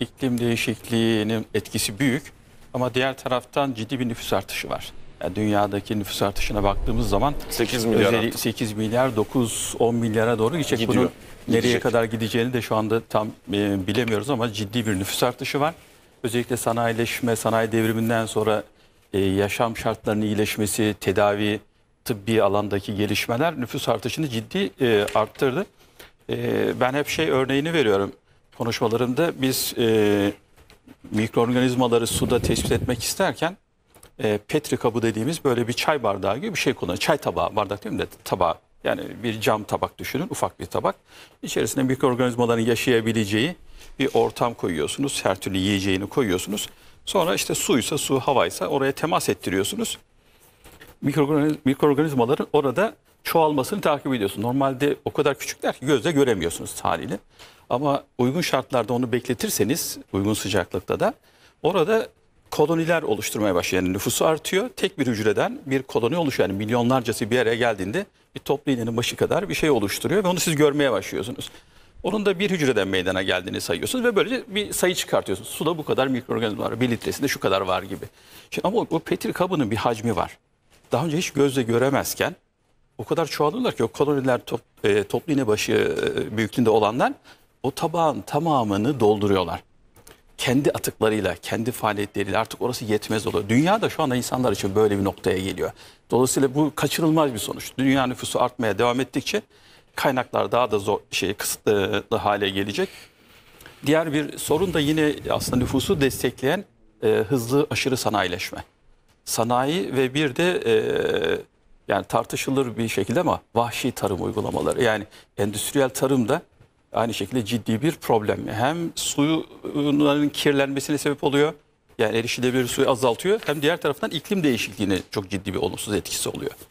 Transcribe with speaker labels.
Speaker 1: iklim değişikliğinin etkisi büyük ama diğer taraftan ciddi bir nüfus artışı var. Yani dünyadaki nüfus artışına baktığımız zaman 8 milyar, özel, 8 milyar 9 10 milyara doğru gidecek. Gidiyor. Bunun nereye kadar gideceğini de şu anda tam e, bilemiyoruz ama ciddi bir nüfus artışı var. Özellikle sanayileşme, sanayi devriminden sonra e, yaşam şartlarının iyileşmesi, tedavi, tıbbi alandaki gelişmeler nüfus artışını ciddi e, arttırdı. E, ben hep şey örneğini veriyorum konuşmalarımda biz e, mikroorganizmaları suda tespit etmek isterken e, petri kabı dediğimiz böyle bir çay bardağı gibi bir şey kullanıyoruz. Çay tabağı, bardak değil mi de tabağı. Yani bir cam tabak düşünün, ufak bir tabak. İçerisine mikroorganizmaların yaşayabileceği bir ortam koyuyorsunuz. Her türlü yiyeceğini koyuyorsunuz. Sonra işte suysa su, havaysa oraya temas ettiriyorsunuz mikroorganizmaların orada çoğalmasını takip ediyorsun. Normalde o kadar küçükler ki gözle göremiyorsunuz haliyle. Ama uygun şartlarda onu bekletirseniz uygun sıcaklıkta da orada koloniler oluşturmaya başlıyor. Yani nüfusu artıyor. Tek bir hücreden bir koloni oluşuyor. Yani milyonlarcası bir araya geldiğinde bir toplu iğnenin başı kadar bir şey oluşturuyor ve onu siz görmeye başlıyorsunuz. Onun da bir hücreden meydana geldiğini sayıyorsunuz ve böylece bir sayı çıkartıyorsunuz. Suda bu kadar mikroorganizma var, bir litresinde şu kadar var gibi. Şimdi ama bu petri kabının bir hacmi var daha önce hiç gözle göremezken o kadar çoğalıyorlar ki o koloniler top, e, toplu iğne başı e, büyüklüğünde olanlar o tabağın tamamını dolduruyorlar. Kendi atıklarıyla, kendi faaliyetleriyle artık orası yetmez oluyor. Dünya da şu anda insanlar için böyle bir noktaya geliyor. Dolayısıyla bu kaçınılmaz bir sonuç. Dünya nüfusu artmaya devam ettikçe kaynaklar daha da zor şey kısıtlı hale gelecek. Diğer bir sorun da yine aslında nüfusu destekleyen e, hızlı aşırı sanayileşme sanayi ve bir de e, yani tartışılır bir şekilde ama vahşi tarım uygulamaları. Yani endüstriyel tarım da aynı şekilde ciddi bir problem. Hem suyunların kirlenmesine sebep oluyor. Yani erişilebilir suyu azaltıyor. Hem diğer taraftan iklim değişikliğine çok ciddi bir olumsuz etkisi oluyor.